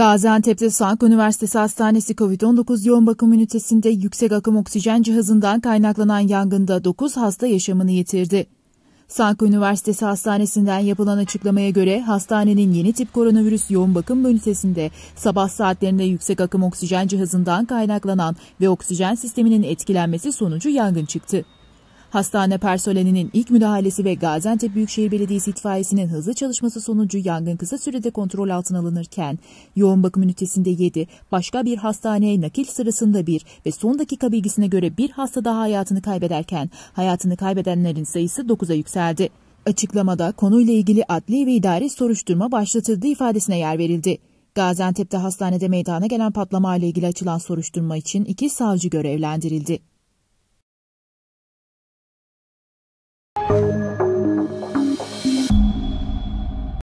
Gaziantep'te Sank Üniversitesi Hastanesi COVID-19 yoğun bakım ünitesinde yüksek akım oksijen cihazından kaynaklanan yangında 9 hasta yaşamını yitirdi. Sank Üniversitesi Hastanesi'nden yapılan açıklamaya göre hastanenin yeni tip koronavirüs yoğun bakım ünitesinde sabah saatlerinde yüksek akım oksijen cihazından kaynaklanan ve oksijen sisteminin etkilenmesi sonucu yangın çıktı. Hastane personelinin ilk müdahalesi ve Gaziantep Büyükşehir Belediyesi itfaiyesinin hızlı çalışması sonucu yangın kısa sürede kontrol altına alınırken yoğun bakım ünitesinde 7, başka bir hastaneye nakil sırasında 1 ve son dakika bilgisine göre bir hasta daha hayatını kaybederken hayatını kaybedenlerin sayısı 9'a yükseldi. Açıklamada konuyla ilgili adli ve idari soruşturma başlatıldığı ifadesine yer verildi. Gaziantep'te hastanede meydana gelen patlama ile ilgili açılan soruşturma için iki savcı görevlendirildi.